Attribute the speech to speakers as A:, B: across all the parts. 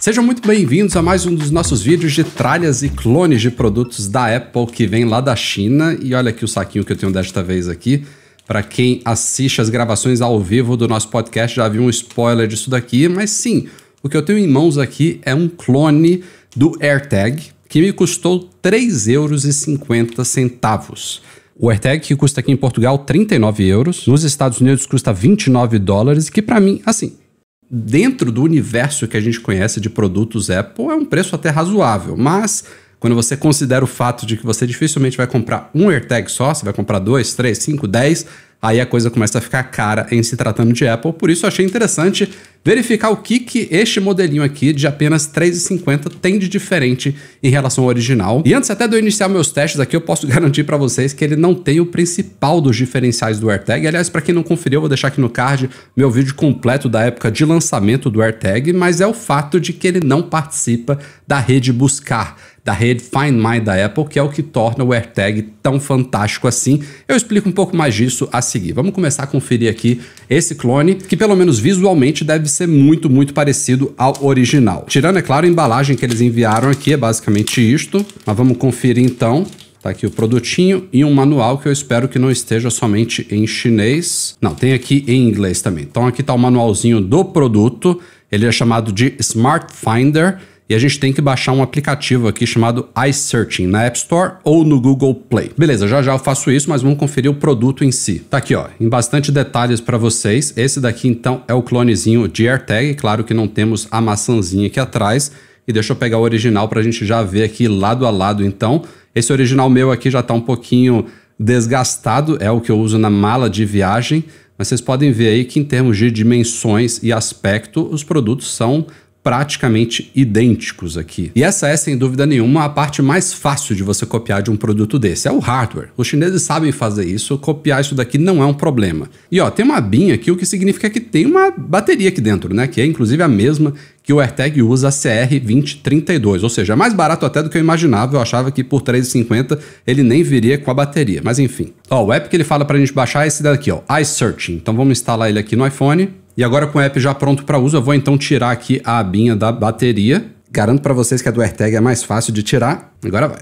A: Sejam muito bem-vindos a mais um dos nossos vídeos de tralhas e clones de produtos da Apple que vem lá da China. E olha aqui o saquinho que eu tenho desta vez aqui. Para quem assiste as gravações ao vivo do nosso podcast, já viu um spoiler disso daqui, mas sim, o que eu tenho em mãos aqui é um clone do AirTag que me custou 3,50 euros. O AirTag que custa aqui em Portugal 39 euros, nos Estados Unidos custa 29 dólares, que para mim, assim, dentro do universo que a gente conhece de produtos Apple, é um preço até razoável, mas quando você considera o fato de que você dificilmente vai comprar um AirTag só, você vai comprar dois, três, cinco, dez aí a coisa começa a ficar cara em se tratando de Apple, por isso eu achei interessante verificar o que, que este modelinho aqui de apenas 3,50 tem de diferente em relação ao original. E antes até de eu iniciar meus testes aqui, eu posso garantir para vocês que ele não tem o principal dos diferenciais do AirTag. Aliás, para quem não conferiu, eu vou deixar aqui no card meu vídeo completo da época de lançamento do AirTag, mas é o fato de que ele não participa da rede Buscar da rede Find My da Apple, que é o que torna o AirTag tão fantástico assim. Eu explico um pouco mais disso a seguir. Vamos começar a conferir aqui esse clone, que pelo menos visualmente deve ser muito, muito parecido ao original. Tirando, é claro, a embalagem que eles enviaram aqui, é basicamente isto. Mas vamos conferir então. Tá aqui o produtinho e um manual que eu espero que não esteja somente em chinês. Não, tem aqui em inglês também. Então aqui tá o manualzinho do produto. Ele é chamado de Smart Finder e a gente tem que baixar um aplicativo aqui chamado iSearching na App Store ou no Google Play. Beleza, já já eu faço isso, mas vamos conferir o produto em si. Tá aqui, ó, em bastante detalhes para vocês. Esse daqui então é o clonezinho de AirTag, claro que não temos a maçãzinha aqui atrás. E deixa eu pegar o original para a gente já ver aqui lado a lado então. Esse original meu aqui já está um pouquinho desgastado, é o que eu uso na mala de viagem, mas vocês podem ver aí que em termos de dimensões e aspecto, os produtos são praticamente idênticos aqui. E essa é, sem dúvida nenhuma, a parte mais fácil de você copiar de um produto desse, é o hardware. Os chineses sabem fazer isso, copiar isso daqui não é um problema. E ó, tem uma BIM aqui, o que significa que tem uma bateria aqui dentro, né, que é inclusive a mesma que o AirTag usa a CR2032, ou seja, é mais barato até do que eu imaginava, eu achava que por 3,50 ele nem viria com a bateria, mas enfim. Ó, o app que ele fala pra gente baixar é esse daqui, ó, iSearch. Então vamos instalar ele aqui no iPhone. E agora com o app já pronto para uso, eu vou então tirar aqui a abinha da bateria. Garanto para vocês que a do AirTag é mais fácil de tirar. Agora vai.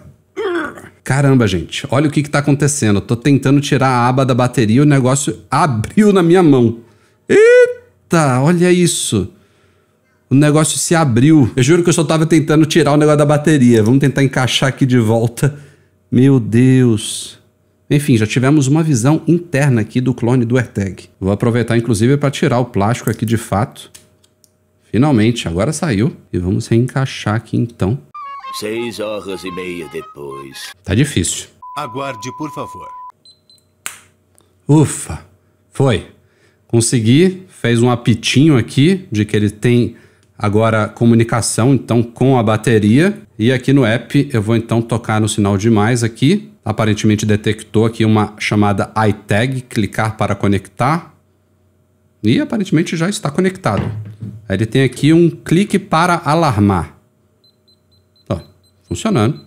A: Caramba, gente, olha o que está acontecendo. Eu tô tentando tirar a aba da bateria e o negócio abriu na minha mão. Eita, olha isso. O negócio se abriu. Eu juro que eu só estava tentando tirar o negócio da bateria. Vamos tentar encaixar aqui de volta. Meu Deus. Enfim, já tivemos uma visão interna aqui do clone do AirTag. Vou aproveitar inclusive para tirar o plástico aqui de fato. Finalmente, agora saiu. E vamos reencaixar aqui então. Seis horas e meia depois. Tá difícil. Aguarde, por favor. Ufa, foi. Consegui, fez um apitinho aqui de que ele tem agora comunicação então com a bateria. E aqui no app eu vou então tocar no sinal de mais aqui aparentemente detectou aqui uma chamada iTag, clicar para conectar e aparentemente já está conectado. ele tem aqui um clique para alarmar. Ó, funcionando.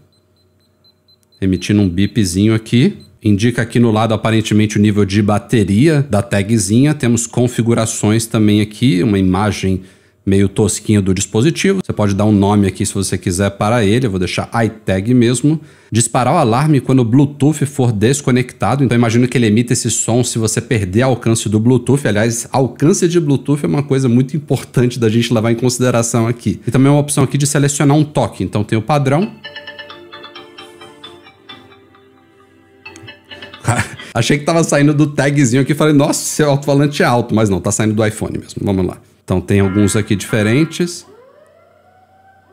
A: Emitindo um bipzinho aqui. Indica aqui no lado aparentemente o nível de bateria da tagzinha. Temos configurações também aqui, uma imagem meio tosquinho do dispositivo. Você pode dar um nome aqui se você quiser para ele, eu vou deixar iTag mesmo. Disparar o alarme quando o Bluetooth for desconectado, então imagino que ele emita esse som se você perder alcance do Bluetooth. Aliás, alcance de Bluetooth é uma coisa muito importante da gente levar em consideração aqui. E também é uma opção aqui de selecionar um toque, então tem o padrão. Achei que estava saindo do tagzinho aqui, falei, nossa, seu alto-falante é alto, mas não, tá saindo do iPhone mesmo. Vamos lá. Então tem alguns aqui diferentes.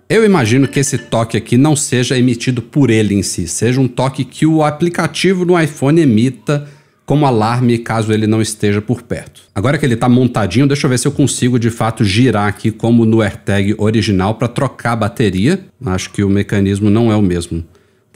A: Eu imagino que esse toque aqui não seja emitido por ele em si, seja um toque que o aplicativo no iPhone emita como alarme caso ele não esteja por perto. Agora que ele está montadinho, deixa eu ver se eu consigo de fato girar aqui como no AirTag original para trocar a bateria. Acho que o mecanismo não é o mesmo.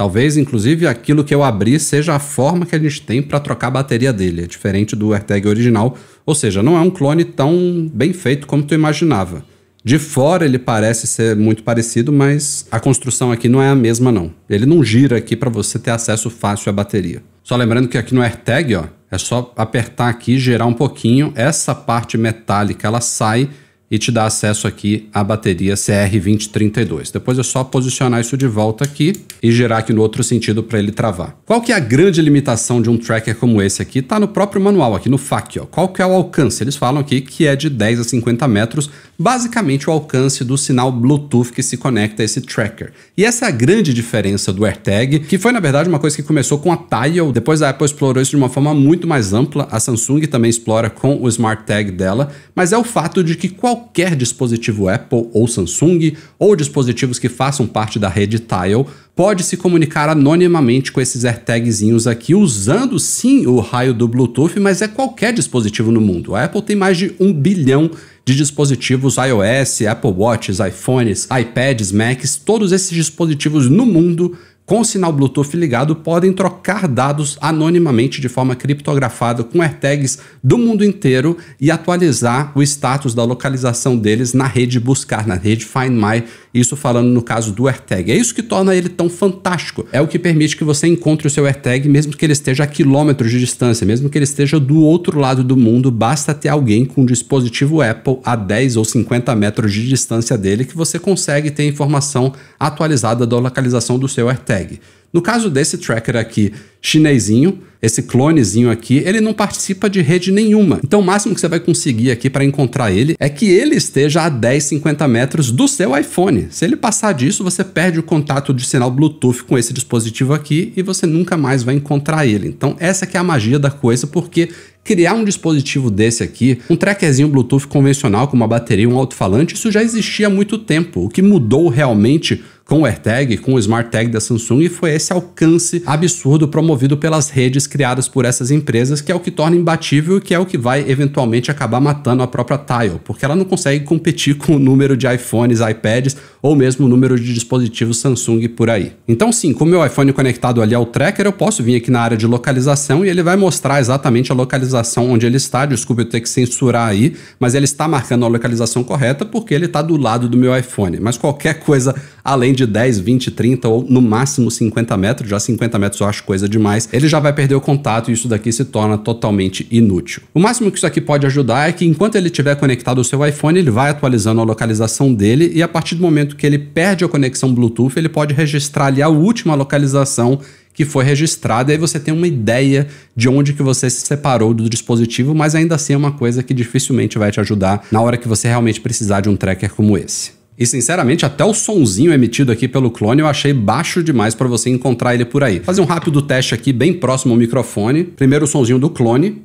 A: Talvez, inclusive, aquilo que eu abri seja a forma que a gente tem para trocar a bateria dele, é diferente do AirTag original, ou seja, não é um clone tão bem feito como tu imaginava. De fora ele parece ser muito parecido, mas a construção aqui não é a mesma não. Ele não gira aqui para você ter acesso fácil à bateria. Só lembrando que aqui no AirTag, ó, é só apertar aqui, girar um pouquinho, essa parte metálica ela sai e te dá acesso aqui à bateria CR2032. Depois é só posicionar isso de volta aqui e girar aqui no outro sentido para ele travar. Qual que é a grande limitação de um tracker como esse aqui? Está no próprio manual, aqui no FAQ. Ó. Qual que é o alcance? Eles falam aqui que é de 10 a 50 metros, basicamente o alcance do sinal Bluetooth que se conecta a esse tracker. E essa é a grande diferença do AirTag, que foi na verdade uma coisa que começou com a Tile, depois a Apple explorou isso de uma forma muito mais ampla, a Samsung também explora com o Smart Tag dela, mas é o fato de que qualquer dispositivo Apple ou Samsung ou dispositivos que façam parte da rede Tile pode se comunicar anonimamente com esses AirTagzinhos aqui, usando sim o raio do Bluetooth, mas é qualquer dispositivo no mundo. A Apple tem mais de um bilhão de dispositivos iOS, Apple Watches, iPhones, iPads, Macs, todos esses dispositivos no mundo com sinal Bluetooth ligado podem trocar dados anonimamente de forma criptografada com AirTags do mundo inteiro e atualizar o status da localização deles na rede buscar, na rede Find My, isso falando no caso do AirTag. É isso que torna ele tão fantástico, é o que permite que você encontre o seu AirTag mesmo que ele esteja a quilômetros de distância, mesmo que ele esteja do outro lado do mundo, basta ter alguém com um dispositivo Apple a 10 ou 50 metros de distância dele que você consegue ter informação atualizada da localização do seu AirTag tag. No caso desse tracker aqui, chinesinho, esse clonezinho aqui, ele não participa de rede nenhuma. Então o máximo que você vai conseguir aqui para encontrar ele é que ele esteja a 10, 50 metros do seu iPhone. Se ele passar disso, você perde o contato de sinal Bluetooth com esse dispositivo aqui e você nunca mais vai encontrar ele. Então essa que é a magia da coisa, porque criar um dispositivo desse aqui, um trackerzinho Bluetooth convencional com uma bateria e um alto-falante, isso já existia há muito tempo. O que mudou realmente com o AirTag, com o Smart Tag da Samsung, e foi esse alcance absurdo promovido pelas redes criadas por essas empresas, que é o que torna imbatível e que é o que vai eventualmente acabar matando a própria Tile, porque ela não consegue competir com o número de iPhones, iPads ou mesmo o número de dispositivos Samsung por aí. Então, sim, com o meu iPhone conectado ali ao tracker, eu posso vir aqui na área de localização e ele vai mostrar exatamente a localização onde ele está. Desculpe eu ter que censurar aí, mas ele está marcando a localização correta porque ele está do lado do meu iPhone. Mas qualquer coisa além de 10, 20, 30 ou no máximo 50 metros. Já 50 metros eu acho coisa demais. Ele já vai perder o contato e isso daqui se torna totalmente inútil. O máximo que isso aqui pode ajudar é que enquanto ele estiver conectado ao seu iPhone, ele vai atualizando a localização dele e a partir do momento que ele perde a conexão Bluetooth, ele pode registrar ali a última localização que foi registrada e aí você tem uma ideia de onde que você se separou do dispositivo, mas ainda assim é uma coisa que dificilmente vai te ajudar na hora que você realmente precisar de um tracker como esse. E sinceramente, até o sonzinho emitido aqui pelo clone eu achei baixo demais para você encontrar ele por aí. Fazer um rápido teste aqui bem próximo ao microfone. Primeiro o sonzinho do clone.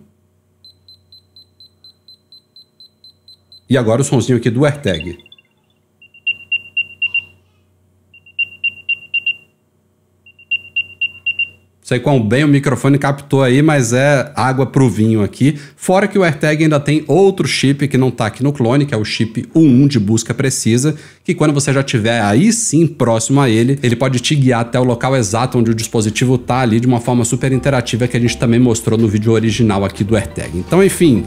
A: E agora o sonzinho aqui do AirTag. sei quão bem o microfone captou aí, mas é água pro vinho aqui. Fora que o AirTag ainda tem outro chip que não tá aqui no clone, que é o chip 1 de busca precisa, que quando você já tiver aí sim próximo a ele, ele pode te guiar até o local exato onde o dispositivo tá ali de uma forma super interativa que a gente também mostrou no vídeo original aqui do AirTag. Então, enfim,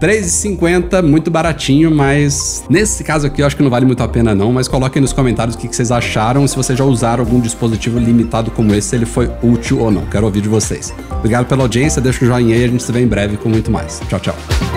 A: 3,50, muito baratinho, mas nesse caso aqui eu acho que não vale muito a pena não, mas coloquem nos comentários o que, vocês acharam, se vocês já usaram algum dispositivo limitado como esse, se ele foi útil ou não. Quero ouvir de vocês. Obrigado pela audiência, deixa o joinha e a gente se vê em breve com muito mais. Tchau, tchau.